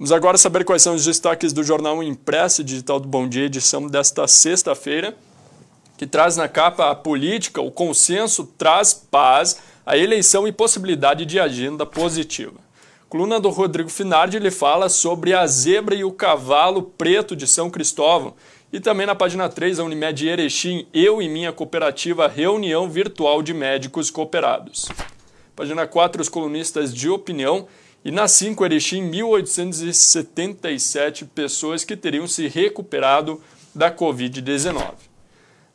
Vamos agora saber quais são os destaques do jornal impresso e digital do Bom Dia, edição desta sexta-feira, que traz na capa a política, o consenso traz paz, a eleição e possibilidade de agenda positiva. Coluna do Rodrigo Finardi ele fala sobre a zebra e o cavalo preto de São Cristóvão. E também na página 3, a Unimed Erechim, eu e minha cooperativa, reunião virtual de médicos cooperados. Página 4, os colunistas de opinião e na cinco Erechim, 1.877 pessoas que teriam se recuperado da Covid-19.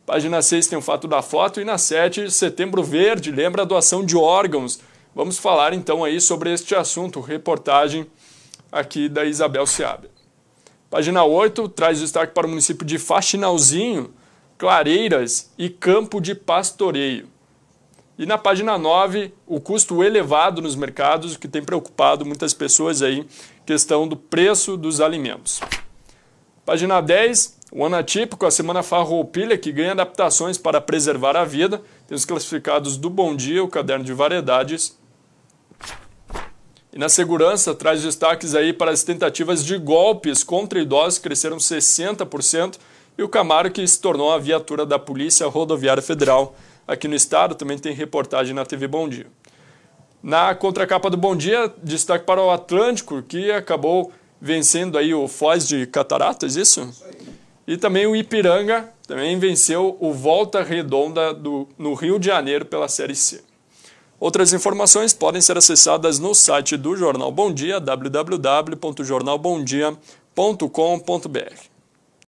Página 6 tem o fato da foto e na 7, Setembro Verde, lembra a doação de órgãos. Vamos falar então aí sobre este assunto, reportagem aqui da Isabel Seabra. Página 8 traz destaque para o município de Faxinalzinho, Clareiras e Campo de Pastoreio. E na página 9, o custo elevado nos mercados, que tem preocupado muitas pessoas aí, questão do preço dos alimentos. Página 10, o ano atípico, a semana farroupilha, que ganha adaptações para preservar a vida. Tem os classificados do Bom Dia, o caderno de variedades. E na segurança, traz destaques aí para as tentativas de golpes contra idosos, cresceram 60%, e o Camaro, que se tornou a viatura da Polícia Rodoviária Federal aqui no estado, também tem reportagem na TV Bom Dia. Na contracapa do Bom Dia, destaque para o Atlântico, que acabou vencendo aí o Foz de Cataratas, isso? E também o Ipiranga também venceu o Volta Redonda do, no Rio de Janeiro pela Série C. Outras informações podem ser acessadas no site do Jornal Bom Dia, www.jornalbomdia.com.br.